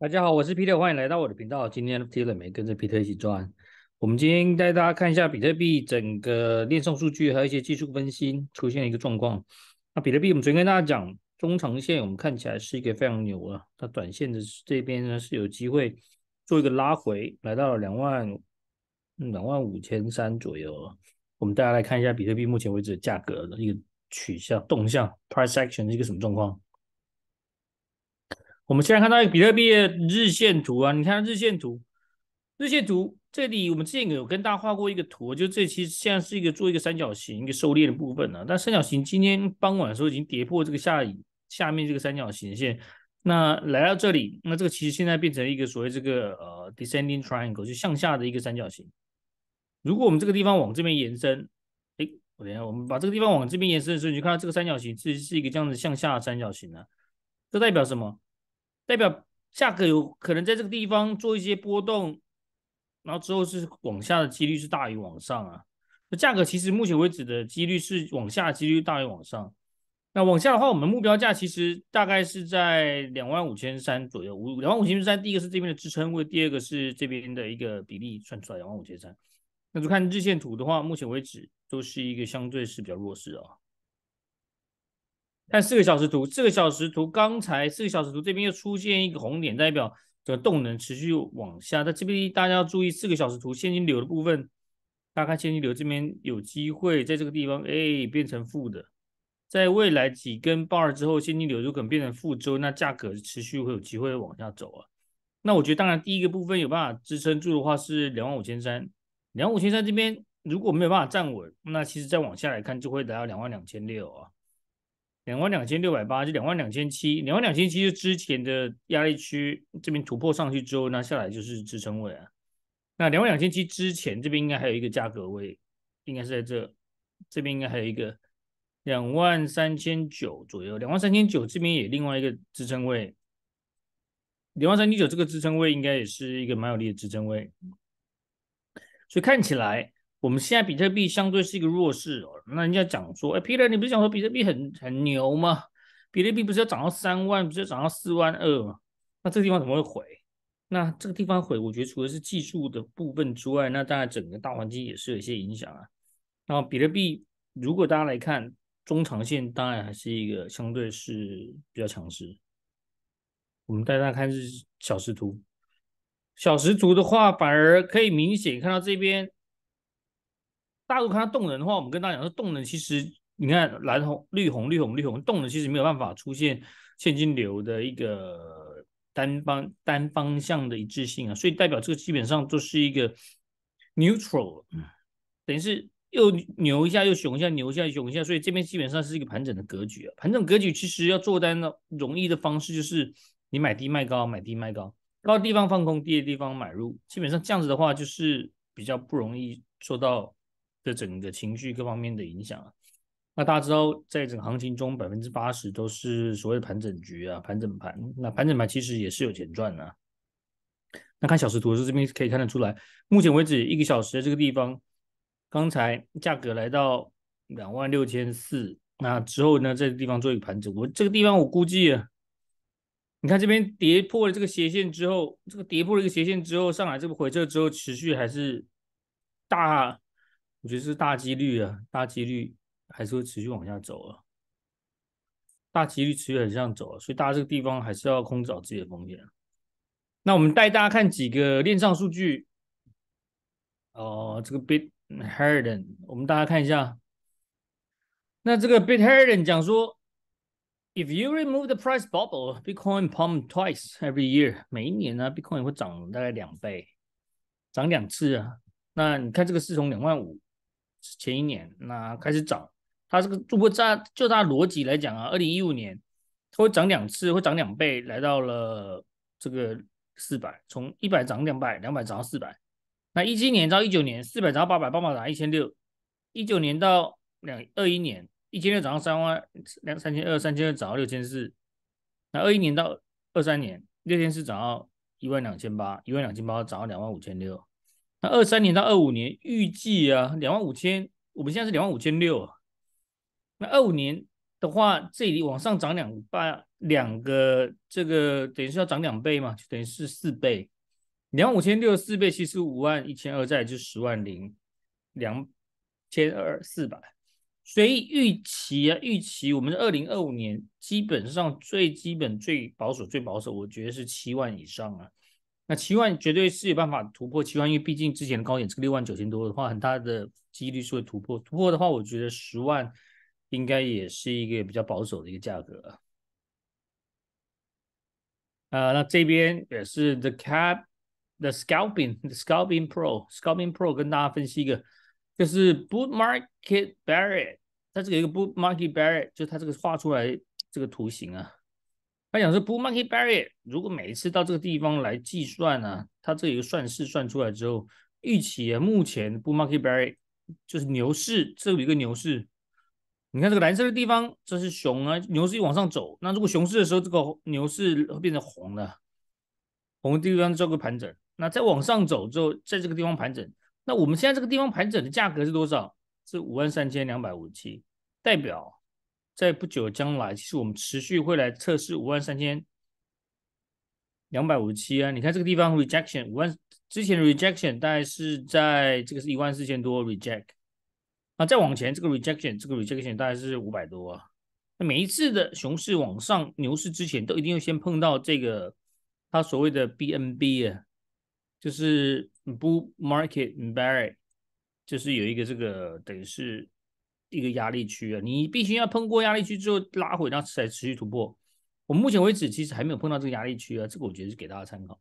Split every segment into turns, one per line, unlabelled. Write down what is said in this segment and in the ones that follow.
大家好，我是 e 特，欢迎来到我的频道。今天 t l 没跟 t e 特一起转，我们今天带大家看一下比特币整个链上数据和一些技术分析出现了一个状况。那比特币我们昨天跟大家讲，中长线我们看起来是一个非常牛啊，它短线的这边呢是有机会做一个拉回来到了两万两万五千三左右。我们大家来看一下比特币目前为止的价格的一个取向动向，price action 是一个什么状况？我们现在看到比特币的日线图啊，你看日线图，日线图这里我们之前有跟大家画过一个图，就这期现在是一个做一个三角形一个收敛的部分呢。但三角形今天傍晚的时候已经跌破这个下影下面这个三角形线，那来到这里，那这个其实现在变成一个所谓这个呃 descending triangle 就向下的一个三角形。如果我们这个地方往这边延伸，哎，我等下我们把这个地方往这边延伸的时候，你就看到这个三角形实是一个这样子向下的三角形呢，这代表什么？代表价格有可能在这个地方做一些波动，然后之后是往下的几率是大于往上啊。价格其实目前为止的几率是往下几率大于往上。那往下的话，我们目标价其实大概是在两万五千三左右，五两万五千三。第一个是这边的支撑位，第二个是这边的一个比例算出来两万五千三。那就看日线图的话，目前为止都是一个相对是比较弱势啊。看四个小时图，四个小时图刚才四个小时图这边又出现一个红点，代表这个动能持续往下。那这边大家要注意四个小时图现金流的部分，大家看现金流这边有机会在这个地方哎变成负的，在未来几根 bar 之后，现金流就可能变成负周，那价格持续会有机会往下走啊。那我觉得当然第一个部分有办法支撑住的话是两万五千三，两万五千三这边如果没有办法站稳，那其实再往下来看就会达到两万两千六啊。两万两千六百八，就两万两千七，两万两千七是之前的压力区，这边突破上去之后，那下来就是支撑位啊。那两万两千七之前这边应该还有一个价格位，应该是在这，这边应该还有一个两万三千九左右，两万三千九这边也另外一个支撑位，两万三千九这个支撑位应该也是一个蛮有力的支撑位，所以看起来。我们现在比特币相对是一个弱势哦，那人家讲说，哎，Peter，你不是讲说比特币很很牛吗？比特币不是要涨到三万，不是要涨到四万二吗？那这个地方怎么会毁？那这个地方毁，我觉得除了是技术的部分之外，那当然整个大环境也是有一些影响啊。然后比特币，如果大家来看中长线，当然还是一个相对是比较强势。我们带大家看是小时图，小时图的话，反而可以明显看到这边。大家如果看到动能的话，我们跟大家讲说，动能其实你看蓝红绿红绿红绿红，动能其实没有办法出现现金流的一个单方单方向的一致性啊，所以代表这个基本上就是一个 neutral，等于是又牛一下又熊一下，牛一下又熊一下，所以这边基本上是一个盘整的格局啊。盘整格局其实要做单呢，容易的方式就是你买低卖高，买低卖高，高地方放空，低的地方买入，基本上这样子的话就是比较不容易做到。的整个情绪各方面的影响啊，那大家知道，在整个行情中，百分之八十都是所谓盘整局啊，盘整盘。那盘整盘其实也是有钱赚的。那看小时图，是这边可以看得出来，目前为止一个小时的这个地方，刚才价格来到两万六千四，那之后呢，在地方做一个盘整。我这个地方我估计，你看这边跌破了这个斜线之后，这个跌破了一个斜线之后上来这个回撤之后，持续还是大。我觉得是大几率啊，大几率还是会持续往下走啊，大几率持续往下走啊，所以大家这个地方还是要控制好自己的风险。那我们带大家看几个链上数据。哦，这个 Bit Harden，我们大家看一下。那这个 Bit Harden 讲说，If you remove the price bubble，Bitcoin pump twice every year，每一年呢，Bitcoin 会涨大概两倍，涨两次啊。那你看这个是从两万五。前一年那开始涨，它这个如果它就它逻辑来讲啊，二零一五年它会涨两次，会涨两倍，来到了这个四百，从一百涨两百，两百涨到四百。那一七年到一九年，四百涨到八百，八百涨到一千六，一九年到两二一年，一千六涨到三万两三千二，三千二涨到六千四。那二一年到二三年，六千四涨到一万两千八，一万两千八涨到两万五千六。那二三年到二五年预计啊，两万五千，我们现在是两万五千六啊。那二五年的话，这里往上涨两半，两个，这个等于是要涨两倍嘛，就等于是四倍，两万五千六四倍，其实五万一千二再就十万零两千二四百。所以预期啊，预期我们二零二五年基本上最基本最保守最保守，我觉得是七万以上啊。那七万绝对是有办法突破七万，因为毕竟之前的高点是六万九千多的话，很大的几率是会突破。突破的话，我觉得十万应该也是一个比较保守的一个价格啊。那这边也是 the cap，the scalping，the scalping pro，scalping pro 跟大家分析一个，就是 boot market barrier，它这个一个 boot market barrier 就它这个画出来这个图形啊。他讲是 Bull Market b a r r y 如果每一次到这个地方来计算呢，他这一个算式算出来之后，预期啊，目前 Bull Market b a r r y 就是牛市，这里一个牛市。你看这个蓝色的地方，这是熊啊，牛市一往上走，那如果熊市的时候，这个牛市会变成红的，红的地方叫个盘整。那再往上走之后，在这个地方盘整，那我们现在这个地方盘整的价格是多少？是五万三千两百五七，代表。在不久的将来，其实我们持续会来测试五万三千两百五十七啊！你看这个地方 rejection 五万之前的 rejection 大概是在这个是一万四千多 reject 啊，再往前这个 rejection 这个 rejection 大概是五百多啊。那每一次的熊市往上牛市之前，都一定要先碰到这个他所谓的 BNB 啊，就是 bull market barrier，就是有一个这个等于是。一个压力区啊，你必须要碰过压力区之后拉回，然后才持续突破。我们目前为止其实还没有碰到这个压力区啊，这个我觉得是给大家参考。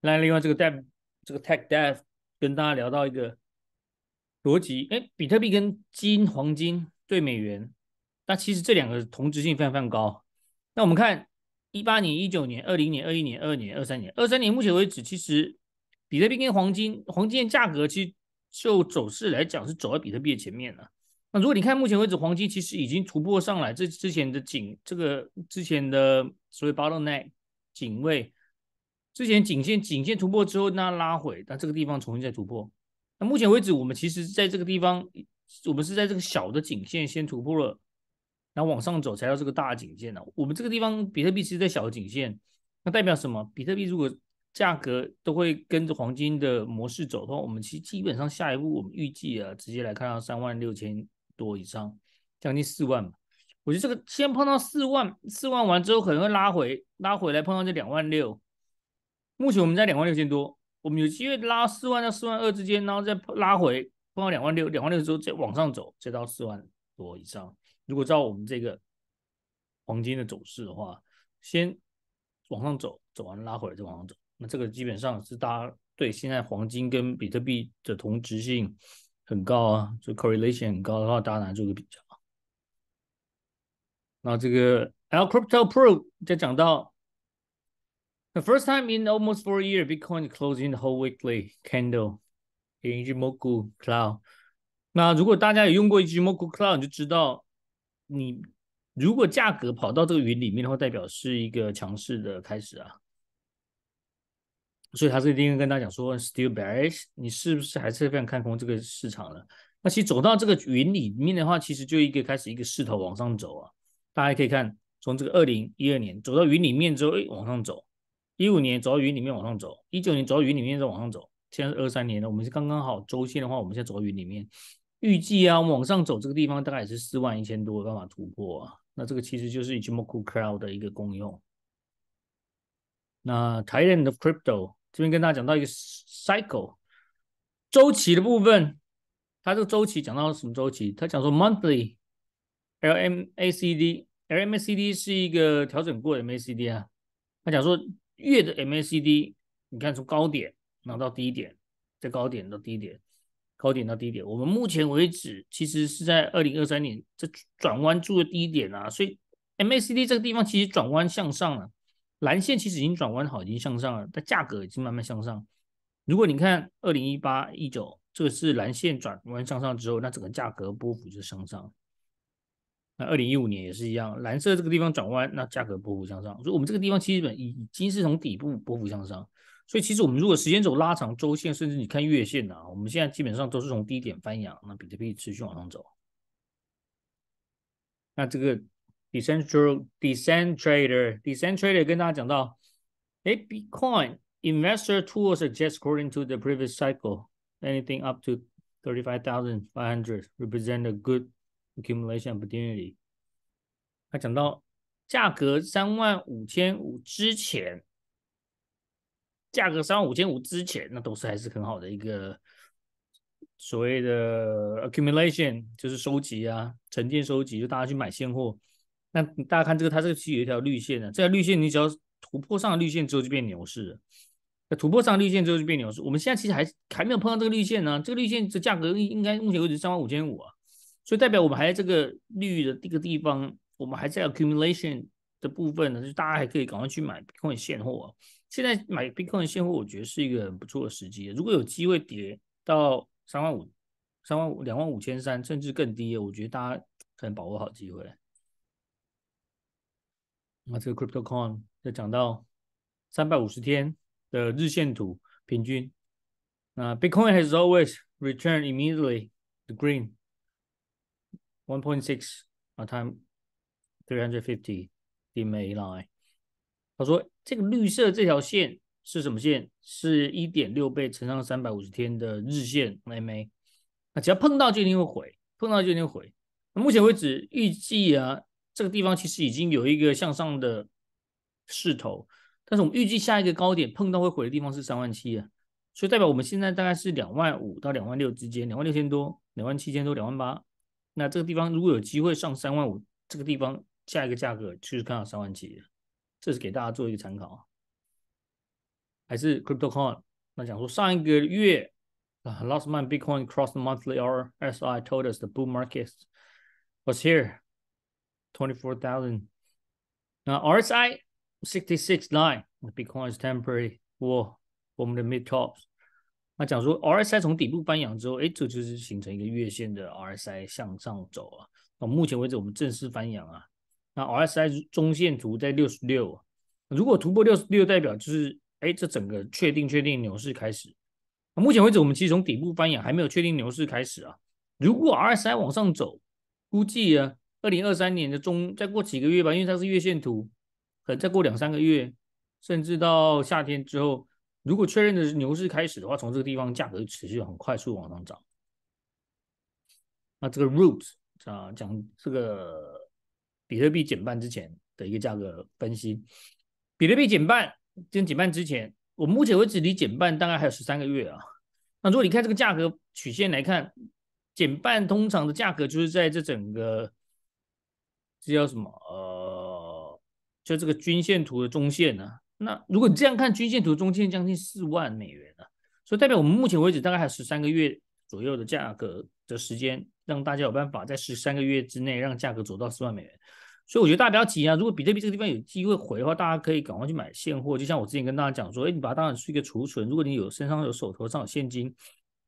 那另外这个 d e v 这个 Tech d a v 跟大家聊到一个逻辑，哎，比特币跟金黄金对美元，那其实这两个同质性非常非常高。那我们看一八年、一九年、二零年、二一年、二二年、二三年，二三年目前为止，其实比特币跟黄金黄金的价格其实。就走势来讲，是走在比特币的前面了。那如果你看目前为止，黄金其实已经突破上来，这之前的颈，这个之前的所谓 b o t t l e n e c k 颈位，之前颈线颈线突破之后，那拉回，那这个地方重新再突破。那目前为止，我们其实在这个地方，我们是在这个小的颈线先突破了，然后往上走，才到这个大颈线的。我们这个地方比特币是在小的颈线，那代表什么？比特币如果价格都会跟着黄金的模式走的话，我们其实基本上下一步，我们预计啊，直接来看到三万六千多以上，将近四万吧。我觉得这个先碰到四万，四万完之后可能会拉回，拉回来碰到这两万六。目前我们在两万六千多，我们有机会拉四万到四万二之间，然后再拉回碰到两万六，两万六之后再往上走，再到四万多以上。如果照我们这个黄金的走势的话，先往上走，走完拉回来再往上走。那这个基本上是大家对现在黄金跟比特币的同质性很高啊，就 correlation 很高的话，大家拿这个比较。那这个 L Crypto Pro 在讲到，the first time in almost four years Bitcoin closing the whole weekly candle in Gmoku Cloud。那如果大家有用过 Gmoku Cloud，就知道你如果价格跑到这个云里面的话，代表是一个强势的开始啊。所以他是今天跟大家讲说，Still bearish，你是不是还是非常看空这个市场呢？那其实走到这个云里面的话，其实就一个开始一个势头往上走啊。大家可以看，从这个二零一二年走到云里面之后，哎，往上走；一五年走到云里面往上走；一九年走到云里面再往上走。现在是二三年了，我们是刚刚好周线的话，我们现在走到云里面，预计啊往上走这个地方大概也是四万一千多，办法突破啊。那这个其实就是以 k u Cloud 的一个功用。那台联的 Crypto。这边跟大家讲到一个 cycle 周期的部分，它这个周期讲到什么周期？它讲说 monthly L M A C D L M A C D 是一个调整过的 M A C D 啊。他讲说月的 M A C D，你看从高点然后到低点，再高点到低点，高点到低点。我们目前为止其实是在二零二三年这转弯处的低点啊，所以 M A C D 这个地方其实转弯向上了。蓝线其实已经转弯，好，已经向上了。但价格已经慢慢向上。如果你看二零一八、一九，这个是蓝线转弯向上之后，那整个价格波幅就向上。那二零一五年也是一样，蓝色这个地方转弯，那价格波幅向上。所以我们这个地方其实本已经是从底部波幅向上。所以其实我们如果时间轴拉长周线，甚至你看月线呢，我们现在基本上都是从低点翻扬，那比特币持续往上走。那这个。decentral d e c e n t r a l i r d e c e n t r a l i r 跟大家讲到，哎，Bitcoin investor tools suggest according to the previous cycle, anything up to thirty five thousand five hundred represent a good accumulation opportunity。他讲到，价格三万五千五之前，价格三万五千五之前，那都是还是很好的一个所谓的 accumulation，就是收集啊，沉淀收集，就大家去买现货。那大家看这个，它这个其实有一条绿线的。这条绿线，你只要突破上绿线之后就变牛市了。那突破上绿线之后就变牛市。我们现在其实还还没有碰到这个绿线呢。这个绿线这价格应该目前为止三万五千五啊，所以代表我们还在这个绿的这个地方，我们还在 accumulation 的部分呢。就大家还可以赶快去买 bitcoin 现货啊。现在买 bitcoin 现货，我觉得是一个很不错的时机。如果有机会跌到三万五、三万五、两万五千三，甚至更低，我觉得大家可能把握好机会。那这个 c r y p t o c o r e n 就讲到三百五十天的日线图平均。那 Bitcoin has always returned immediately the green one point six time three hundred fifty EMA line。他说这个绿色这条线是什么线？是一点六倍乘上三百五十天的日线 m a 那只要碰到就一定会回，碰到就一定会回。那目前为止预计啊。这个地方其实已经有一个向上的势头，但是我们预计下一个高点碰到会毁的地方是三万七啊，所以代表我们现在大概是两万五到两万六之间，两万六千多，两万七千多，两万八。那这个地方如果有机会上三万五，这个地方下一个价格就是看到三万七，这是给大家做一个参考。还是 c r y p t o c o r n 那讲说上一个月啊，last month Bitcoin cross e d monthly RSI told us the boom market was here。twenty four thousand，那 RSI sixty six line，Bitcoin is temporary war from the mid tops，那讲说 RSI 从底部翻扬之后，哎，这就是形成一个月线的 RSI 向上走啊。那目前为止，我们正式翻扬啊，那 RSI 中线图在六十六，如果突破六十六，代表就是哎，这整个确定确定牛市开始。那目前为止，我们其实从底部翻阳还没有确定牛市开始啊。如果 RSI 往上走，估计啊。二零二三年的中，再过几个月吧，因为它是月线图，可能再过两三个月，甚至到夏天之后，如果确认的是牛市开始的话，从这个地方价格持续很快速往上涨。那这个 root 啊，讲这个比特币减半之前的一个价格分析。比特币减半，今减半之前，我目前为止离减半大概还有十三个月啊。那如果你看这个价格曲线来看，减半通常的价格就是在这整个。这叫什么？呃，就这个均线图的中线呢？那如果你这样看，均线图中线将近四万美元呢，所以代表我们目前为止大概还有十三个月左右的价格的时间，让大家有办法在十三个月之内让价格走到四万美元。所以我觉得大家不要急啊，如果比特币这个地方有机会回的话，大家可以赶快去买现货。就像我之前跟大家讲说，哎，你把它当成是一个储存，如果你有身上有手头上有现金。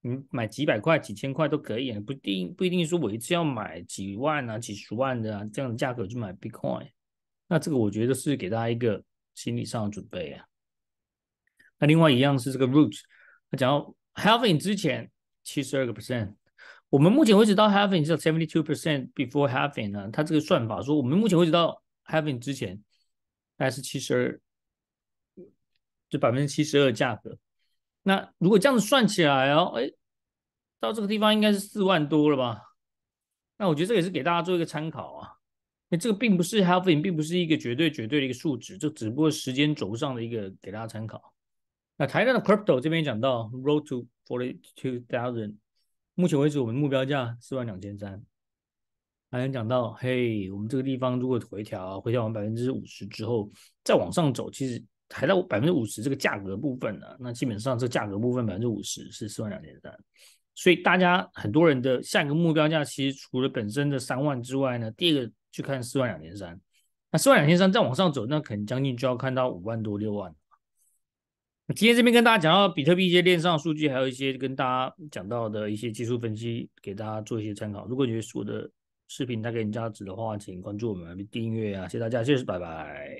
你买几百块、几千块都可以，不一定不一定说我一次要买几万啊、几十万的啊这样的价格去买 Bitcoin。那这个我觉得是给大家一个心理上的准备啊。那另外一样是这个 Roots，他讲到 Halving 之前七十二个 percent，我们目前为止到 Halving 是 seventy-two percent before Halving 呢，他这个算法说我们目前为止到 Halving 之前大概是七十二，就百分之七十二的价格。那如果这样子算起来哦，哎，到这个地方应该是四万多了吧？那我觉得这也是给大家做一个参考啊。那这个并不是 halving，并不是一个绝对绝对的一个数值，就只不过时间轴上的一个给大家参考。那台上的 crypto 这边讲到 road to forty two thousand，目前为止我们目标价四万两千三，还能讲到，嘿，我们这个地方如果回调回调完百分之五十之后再往上走，其实。还到百分之五十这个价格部分呢，那基本上这价格部分百分之五十是四万两千三，所以大家很多人的下一个目标价其实除了本身的三万之外呢，第二个去看四万两千三。那四万两千三再往上走，那可能将近就要看到五万多六万。今天这边跟大家讲到比特币一些链上数据，还有一些跟大家讲到的一些技术分析，给大家做一些参考。如果觉得我的视频带给你价值的话，请关注我们订阅啊，谢谢大家，谢谢，拜拜。